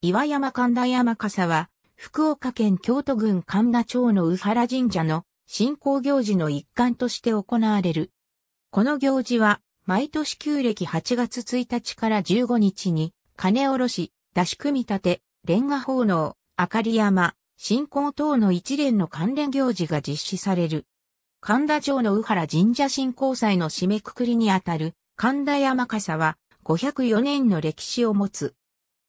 岩山神田山笠は、福岡県京都郡神田町の宇原神社の信仰行事の一環として行われる。この行事は、毎年旧暦8月1日から15日に、金おろし、出し組み立て、レンガ奉納、明かり山、信仰等の一連の関連行事が実施される。神田町の宇原神社信仰祭の締めくくりにあたる、神田山笠は、504年の歴史を持つ、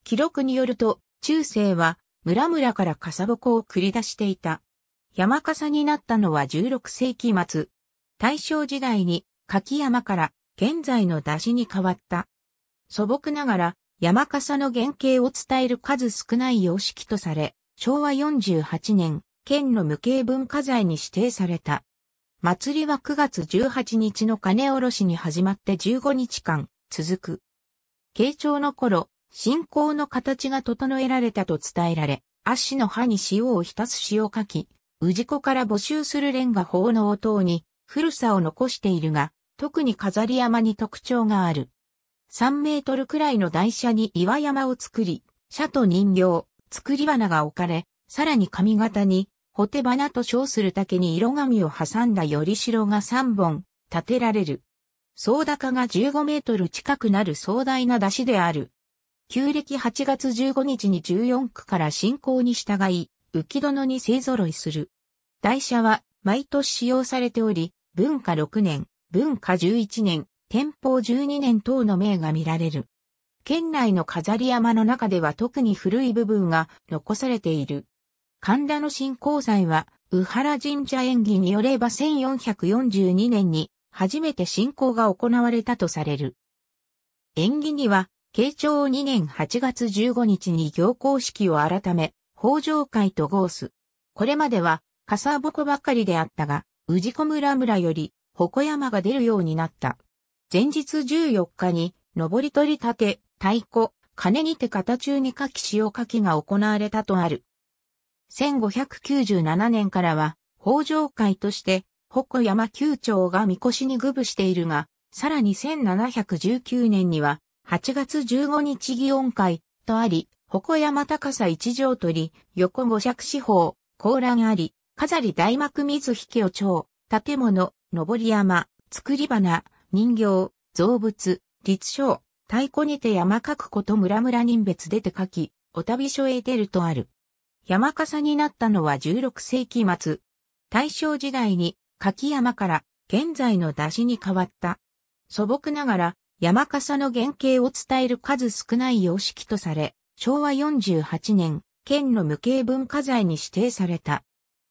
記録によると、中世は村々から笠鉾を繰り出していた。山笠になったのは16世紀末。大正時代に柿山から現在の出汁に変わった。素朴ながら山笠の原型を伝える数少ない様式とされ、昭和48年、県の無形文化財に指定された。祭りは9月18日の金おろしに始まって15日間続く。慶長の頃、信仰の形が整えられたと伝えられ、足の葉に塩を浸す塩かき、治子から募集するレンガ奉納等に古さを残しているが、特に飾り山に特徴がある。3メートルくらいの台車に岩山を作り、車と人形、作り花が置かれ、さらに髪型に、ホテ花と称する竹に色紙を挟んだよりしろが3本、立てられる。総高が15メートル近くなる壮大な出しである。旧暦8月15日に14区から進行に従い、浮殿に勢揃いする。台車は毎年使用されており、文化6年、文化11年、天保12年等の名が見られる。県内の飾り山の中では特に古い部分が残されている。神田の新興祭は、宇原神社演技によれば1442年に初めて信仰が行われたとされる。演技には慶長2年8月15日に行幸式を改め、北条会と合す。これまでは、かさぼこばかりであったが、治小村村より、鉾山が出るようになった。前日14日に、上り取り立て、太鼓、金にて型中に書き潮書きが行われたとある。1597年からは、北条会として、鉾山九町が神輿に具ぶしているが、さらに1719年には、8月15日祇園会とあり、鉾山高さ一条取、り、横五尺四方、高欄あり、飾り大幕水引を長、建物、上り山、作り花、人形、造物、立章、太鼓にて山書くこと村々人別出て書き、お旅所へ出るとある。山笠になったのは16世紀末。大正時代に柿山から現在の出汁に変わった。素朴ながら山笠の原型を伝える数少ない様式とされ、昭和48年、県の無形文化財に指定された。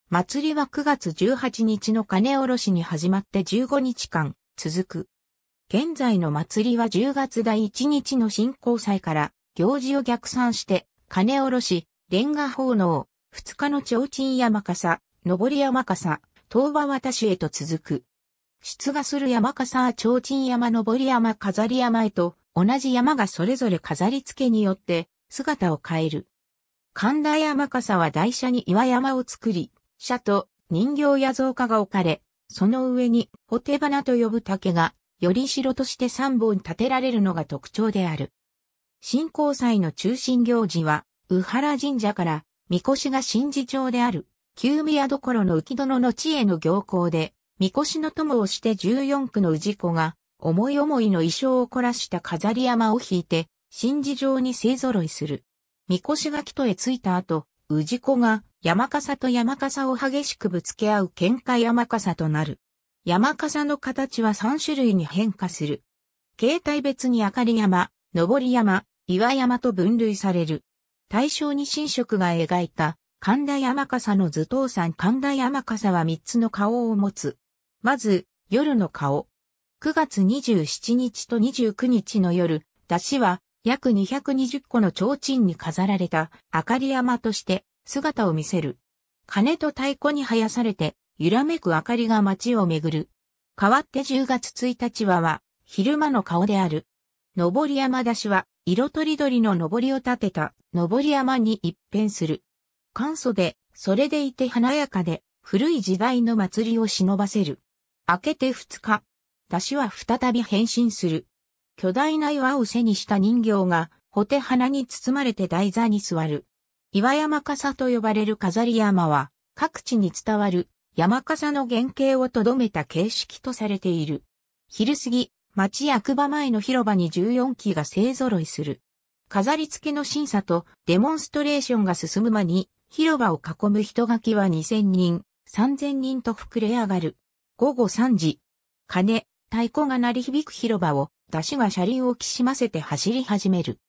祭りは9月18日の金おろしに始まって15日間続く。現在の祭りは10月第1日の新興祭から行事を逆算して金おろし、レンガ奉納、2日の提灯山笠、登り山笠、当場渡しへと続く。出荷する山笠提灯山登り山飾り山へと、同じ山がそれぞれ飾り付けによって姿を変える。神田山笠は台車に岩山を作り、車と人形や造花が置かれ、その上に、ホテ花と呼ぶ竹が、より城として三本立てられるのが特徴である。新興祭の中心行事は、宇原神社から、神輿が神事町である、旧宮所の浮殿の地への行行で、神輿の友をして14区の氏子が、思い思いの衣装を凝らした飾り山を引いて、神事場に勢揃いする。神輿が木とへ着いた後、氏子が山笠と山笠を激しくぶつけ合う喧嘩山笠となる。山笠の形は3種類に変化する。形態別に明かり山、登り山、岩山と分類される。大正に神職が描いた神田山笠の図頭山神田山笠は3つの顔を持つ。まず、夜の顔。9月27日と29日の夜、出汁は約220個の提灯に飾られた明かり山として姿を見せる。鐘と太鼓に生やされて揺らめく明かりが街を巡る。変わって10月1日はは、昼間の顔である。登り山出汁は、色とりどりの登りを立てた登り山に一変する。簡素で、それでいて華やかで、古い時代の祭りを忍ばせる。明けて二日、出汁は再び変身する。巨大な岩を背にした人形が、ホテ花に包まれて台座に座る。岩山笠と呼ばれる飾り山は、各地に伝わる山笠の原型をとどめた形式とされている。昼過ぎ、町役場前の広場に14機が勢揃いする。飾り付けの審査とデモンストレーションが進む間に、広場を囲む人垣は2000人、3000人と膨れ上がる。午後3時。鐘、太鼓が鳴り響く広場を、出シが車輪をきしませて走り始める。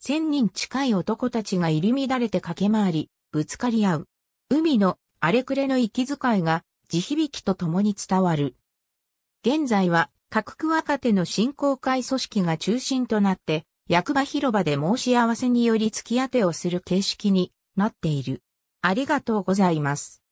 千人近い男たちが入り乱れて駆け回り、ぶつかり合う。海の荒れくれの息遣いが地響きと共に伝わる。現在は各区若手の振興会組織が中心となって、役場広場で申し合わせにより付き当てをする形式になっている。ありがとうございます。